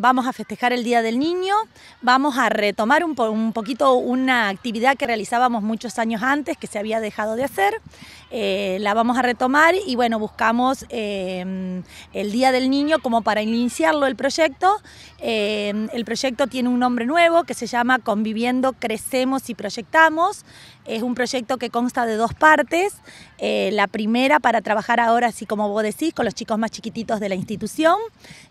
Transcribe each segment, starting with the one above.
Vamos a festejar el Día del Niño, vamos a retomar un, un poquito una actividad que realizábamos muchos años antes, que se había dejado de hacer, eh, la vamos a retomar y bueno, buscamos em, el Día del Niño como para iniciarlo el proyecto. Em, el proyecto tiene un nombre nuevo que se llama Conviviendo, Crecemos y Proyectamos. Es un proyecto que consta de dos partes. Eh, la primera para trabajar ahora, así como vos decís, con los chicos más chiquititos de la institución,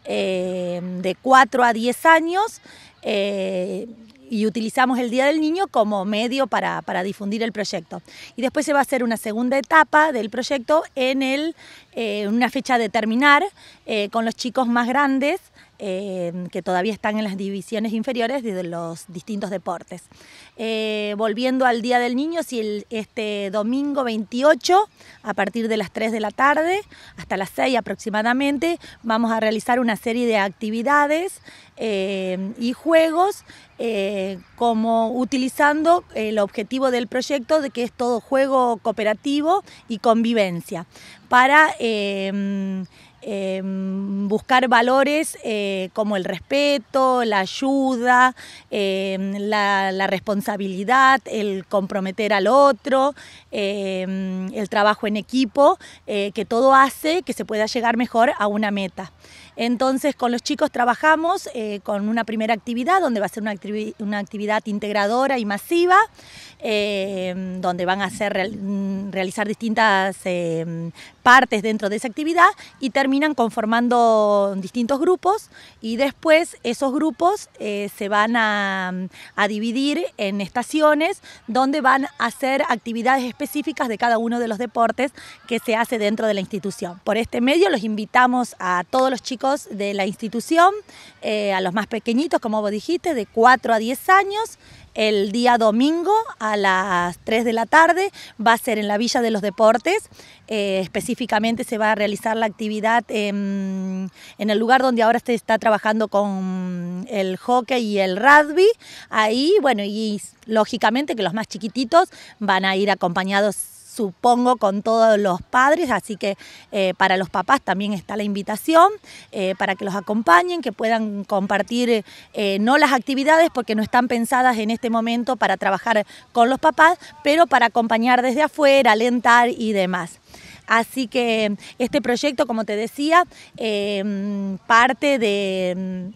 eh, de cuatro 4 a 10 años eh, y utilizamos el Día del Niño como medio para, difundir el proyecto. Y después se va a hacer una segunda etapa del proyecto en el, eh, una fecha de terminar eh, con los chicos más grandes Em, que todavía están en las divisiones inferiores de los distintos deportes. Eh, volviendo al Día del Niño, si este domingo 28, a partir de las 3 de la tarde hasta las 6 aproximadamente, vamos a realizar una serie de actividades em, y juegos eh, como utilizando el objetivo del proyecto de que es todo juego cooperativo y convivencia para em, buscar valores eh, como el respeto, la ayuda, eh, la, responsabilidad, el comprometer al otro, eh, el trabajo en equipo, que todo hace que se pueda llegar mejor a una meta. Entonces con los chicos trabajamos con una primera actividad donde va a ser una, actividad integradora y masiva, donde van a hacer, realizar distintas partes dentro de esa actividad y terminan conformando distintos grupos y después esos grupos eh, se van a, dividir en estaciones donde van a hacer actividades específicas de cada uno de los deportes que se hace dentro de la institución. Por este medio los invitamos a todos los chicos de la institución, eh, a los más pequeñitos, como vos dijiste, de 4 a 10 años, el día domingo a las 3 de la tarde va a ser en la Villa de los Deportes. Eh, específicamente se va a realizar la actividad en en, el lugar donde ahora se está trabajando con el hockey y el rugby. Ahí, bueno, y lógicamente que los más chiquititos van a ir acompañados supongo con todos los padres, así que eh, para los papás también está la invitación eh, para que los acompañen, que puedan compartir eh, no las actividades porque no están pensadas en este momento para trabajar con los papás, pero para acompañar desde afuera, alentar y demás. Así que em, este proyecto, como te decía, em, parte em,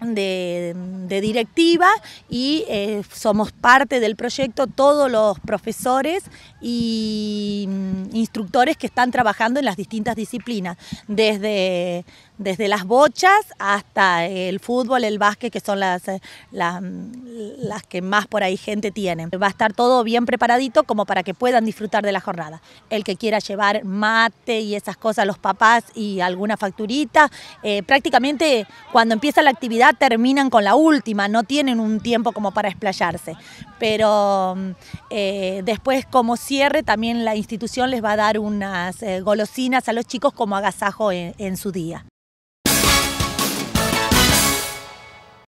de... directiva y eh, somos parte del proyecto todos los profesores e instructores que están trabajando en las distintas disciplinas, desde desde las bochas hasta el fútbol, el básquet, que son eh, mm, las, que más por ahí gente tiene. Va a estar todo bien preparadito como para que puedan disfrutar de la jornada. El que quiera llevar mate y esas cosas, los papás y alguna facturita, eh, prácticamente cuando empieza la actividad terminan con la última, no tienen un tiempo como para explayarse. Pero mm, eh, después como cierre también la institución les va a dar unas golosinas a los chicos como agasajo en su día.